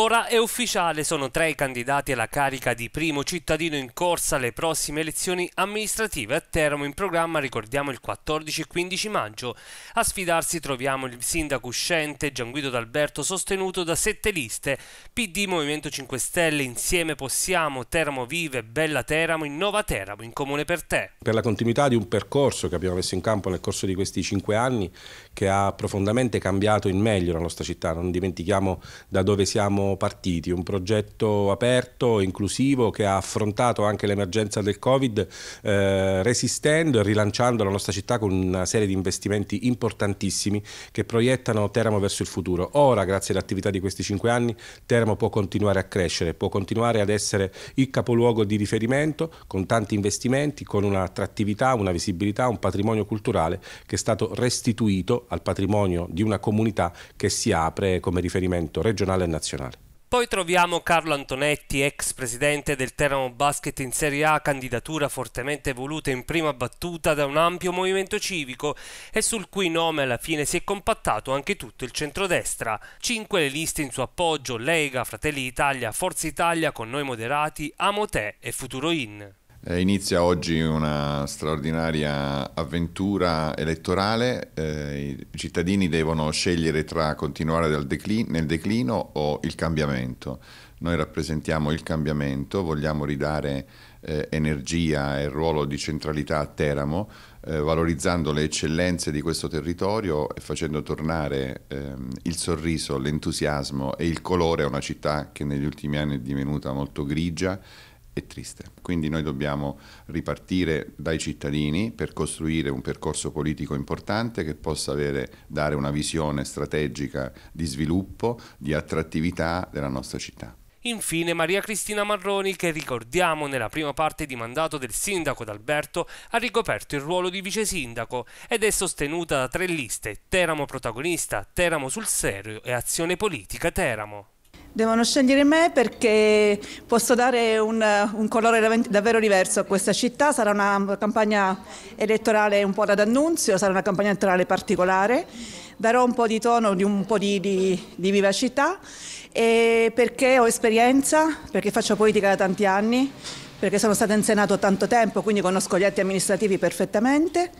Ora è ufficiale, sono tre i candidati alla carica di primo cittadino in corsa alle prossime elezioni amministrative a Teramo in programma, ricordiamo il 14 e 15 maggio. A sfidarsi troviamo il sindaco uscente Gianguido D'Alberto sostenuto da sette liste, PD Movimento 5 Stelle, Insieme Possiamo, Teramo Vive, Bella Teramo, Innova Teramo, in comune per te. Per la continuità di un percorso che abbiamo messo in campo nel corso di questi cinque anni che ha profondamente cambiato in meglio la nostra città, non dimentichiamo da dove siamo partiti, un progetto aperto, inclusivo, che ha affrontato anche l'emergenza del Covid eh, resistendo e rilanciando la nostra città con una serie di investimenti importantissimi che proiettano Teramo verso il futuro. Ora, grazie all'attività di questi cinque anni, Teramo può continuare a crescere, può continuare ad essere il capoluogo di riferimento con tanti investimenti, con un'attrattività, una visibilità, un patrimonio culturale che è stato restituito al patrimonio di una comunità che si apre come riferimento regionale e nazionale. Poi troviamo Carlo Antonetti, ex presidente del Teramo Basket in Serie A, candidatura fortemente voluta in prima battuta da un ampio movimento civico e sul cui nome alla fine si è compattato anche tutto il centrodestra. Cinque le liste in suo appoggio, Lega, Fratelli d'Italia, Forza Italia, Con Noi Moderati, Amo Te e Futuro In. Eh, inizia oggi una straordinaria avventura elettorale, eh, i cittadini devono scegliere tra continuare declin- nel declino o il cambiamento. Noi rappresentiamo il cambiamento, vogliamo ridare eh, energia e ruolo di centralità a Teramo, eh, valorizzando le eccellenze di questo territorio e facendo tornare ehm, il sorriso, l'entusiasmo e il colore a una città che negli ultimi anni è divenuta molto grigia e triste. Quindi noi dobbiamo ripartire dai cittadini per costruire un percorso politico importante che possa avere, dare una visione strategica di sviluppo, di attrattività della nostra città. Infine Maria Cristina Marroni, che ricordiamo nella prima parte di mandato del sindaco d'Alberto, ha ricoperto il ruolo di vice sindaco ed è sostenuta da tre liste, Teramo protagonista, Teramo sul serio e Azione Politica Teramo. Devono scegliere me perché posso dare un, un, colore davvero diverso a questa città, sarà una campagna elettorale un po' da d'annunzio, sarà una campagna elettorale particolare, darò un po' di tono, di un po' di, di, di vivacità perché ho esperienza, perché faccio politica da tanti anni, perché sono stata in Senato tanto tempo, quindi conosco gli atti amministrativi perfettamente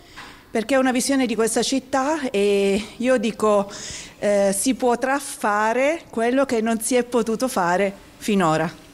perché è una visione di questa città e io dico eh, si potrà fare quello che non si è potuto fare finora.